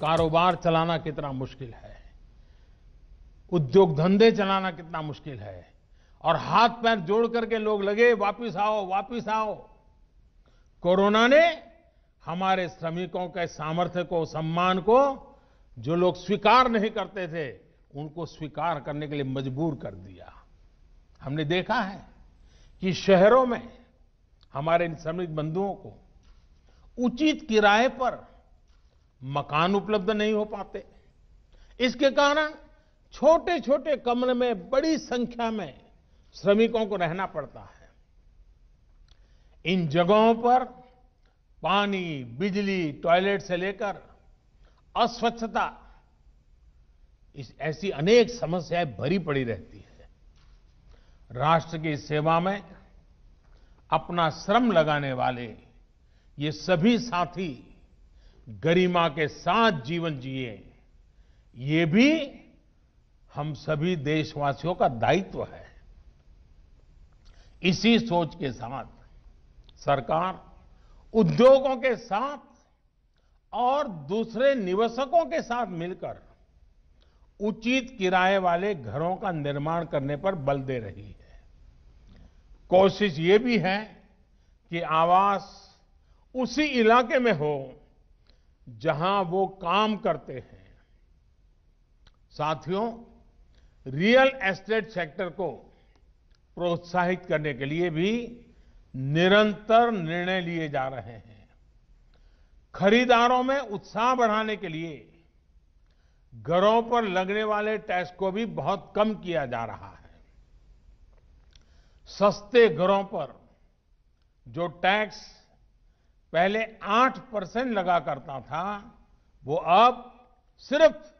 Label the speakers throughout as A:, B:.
A: कारोबार चलाना कितना मुश्किल है उद्योग धंधे चलाना कितना मुश्किल है और हाथ पैर जोड़ करके लोग लगे वापिस आओ वापिस आओ कोरोना ने हमारे श्रमिकों के सामर्थ्य को सम्मान को जो लोग स्वीकार नहीं करते थे उनको स्वीकार करने के लिए मजबूर कर दिया हमने देखा है कि शहरों में हमारे इन श्रमिक बंधुओं को उचित किराए पर मकान उपलब्ध नहीं हो पाते इसके कारण छोटे छोटे कमरे में बड़ी संख्या में श्रमिकों को रहना पड़ता है इन जगहों पर पानी बिजली टॉयलेट से लेकर अस्वच्छता इस ऐसी अनेक समस्याएं भरी पड़ी रहती है राष्ट्र की सेवा में अपना श्रम लगाने वाले ये सभी साथी गरिमा के साथ जीवन जिए ये भी हम सभी देशवासियों का दायित्व है इसी सोच के साथ सरकार उद्योगों के साथ और दूसरे निवेशकों के साथ मिलकर उचित किराए वाले घरों का निर्माण करने पर बल दे रही है कोशिश ये भी है कि आवास उसी इलाके में हो जहां वो काम करते हैं साथियों रियल एस्टेट सेक्टर को प्रोत्साहित करने के लिए भी निरंतर निर्णय लिए जा रहे हैं खरीदारों में उत्साह बढ़ाने के लिए घरों पर लगने वाले टैक्स को भी बहुत कम किया जा रहा है सस्ते घरों पर जो टैक्स पहले आठ परसेंट लगा करता था वो अब सिर्फ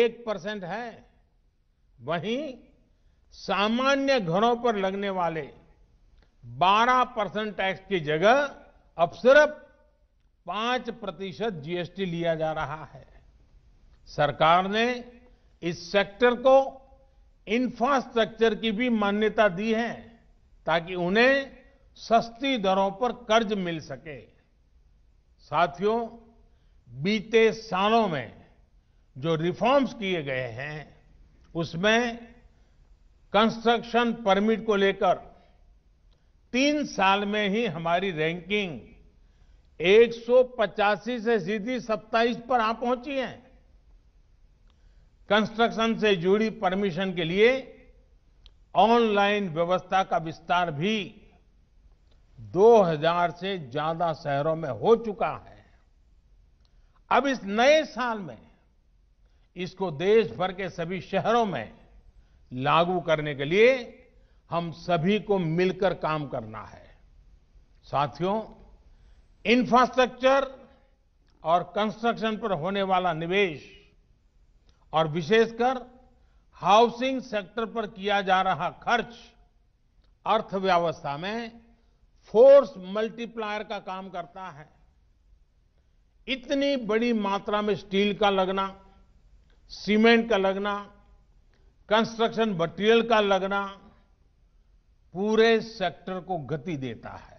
A: एक परसेंट है वहीं सामान्य घरों पर लगने वाले 12 परसेंट टैक्स की जगह अब सिर्फ पांच प्रतिशत जीएसटी लिया जा रहा है सरकार ने इस सेक्टर को इंफ्रास्ट्रक्चर की भी मान्यता दी है ताकि उन्हें सस्ती दरों पर कर्ज मिल सके साथियों बीते सालों में जो रिफॉर्म्स किए गए हैं उसमें कंस्ट्रक्शन परमिट को लेकर तीन साल में ही हमारी रैंकिंग एक से सीधी 27 पर आ पहुंची है कंस्ट्रक्शन से जुड़ी परमिशन के लिए ऑनलाइन व्यवस्था का विस्तार भी 2000 से ज्यादा शहरों में हो चुका है अब इस नए साल में इसको देश भर के सभी शहरों में लागू करने के लिए हम सभी को मिलकर काम करना है साथियों इंफ्रास्ट्रक्चर और कंस्ट्रक्शन पर होने वाला निवेश और विशेषकर हाउसिंग सेक्टर पर किया जा रहा खर्च अर्थव्यवस्था में फोर्स मल्टीप्लायर का काम करता है इतनी बड़ी मात्रा में स्टील का लगना सीमेंट का लगना कंस्ट्रक्शन मटेरियल का लगना पूरे सेक्टर को गति देता है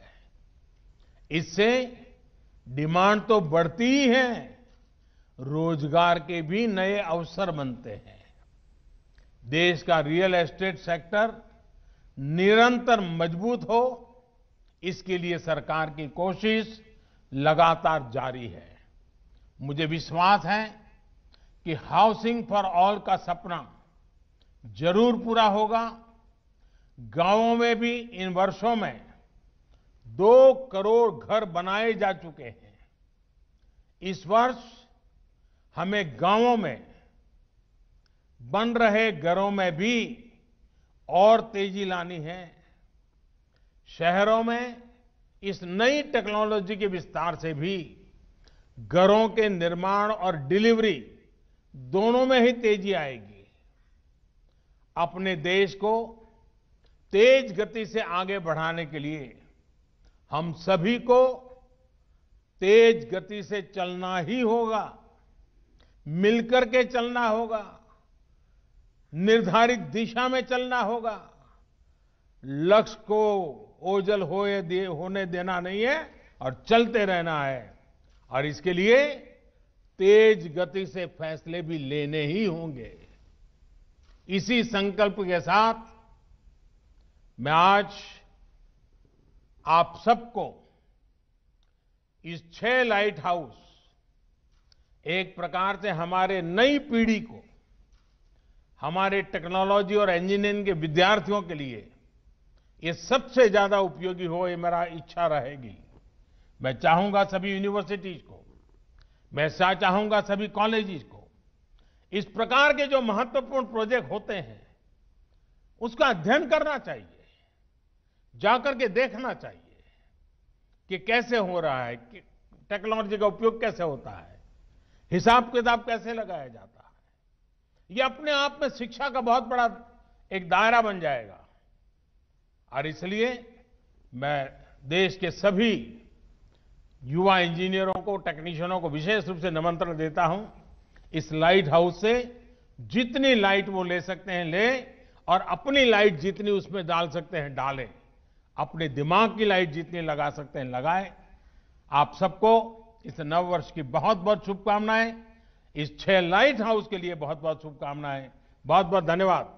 A: इससे डिमांड तो बढ़ती ही है रोजगार के भी नए अवसर बनते हैं देश का रियल एस्टेट सेक्टर निरंतर मजबूत हो इसके लिए सरकार की कोशिश लगातार जारी है मुझे विश्वास है कि हाउसिंग फॉर ऑल का सपना जरूर पूरा होगा गांवों में भी इन वर्षों में दो करोड़ घर बनाए जा चुके हैं इस वर्ष हमें गांवों में बन रहे घरों में भी और तेजी लानी है शहरों में इस नई टेक्नोलॉजी के विस्तार से भी घरों के निर्माण और डिलीवरी दोनों में ही तेजी आएगी अपने देश को तेज गति से आगे बढ़ाने के लिए हम सभी को तेज गति से चलना ही होगा मिलकर के चलना होगा निर्धारित दिशा में चलना होगा लक्ष्य को ओझल होए दे, होने देना नहीं है और चलते रहना है और इसके लिए तेज गति से फैसले भी लेने ही होंगे इसी संकल्प के साथ मैं आज आप सबको इस छह लाइट हाउस एक प्रकार से हमारे नई पीढ़ी को हमारे टेक्नोलॉजी और इंजीनियरिंग के विद्यार्थियों के लिए ये सबसे ज्यादा उपयोगी हो ये मेरा इच्छा रहेगी मैं चाहूंगा सभी यूनिवर्सिटीज को मैं ऐसा चाहूंगा सभी कॉलेजेस को इस प्रकार के जो महत्वपूर्ण प्रोजेक्ट होते हैं उसका अध्ययन करना चाहिए जाकर के देखना चाहिए कि कैसे हो रहा है कि टेक्नोलॉजी का उपयोग कैसे होता है हिसाब किताब कैसे लगाया जाता है ये अपने आप में शिक्षा का बहुत बड़ा एक दायरा बन जाएगा और इसलिए मैं देश के सभी युवा इंजीनियरों को टेक्नीशियनों को विशेष रूप से निमंत्रण देता हूं इस लाइट हाउस से जितनी लाइट वो ले सकते हैं ले और अपनी लाइट जितनी उसमें डाल सकते हैं डालें अपने दिमाग की लाइट जितनी लगा सकते हैं लगाएं आप सबको इस नव वर्ष की बहुत बहुत शुभकामनाएं इस छह लाइट हाउस के लिए बहुत बहुत शुभकामनाएं बहुत बहुत धन्यवाद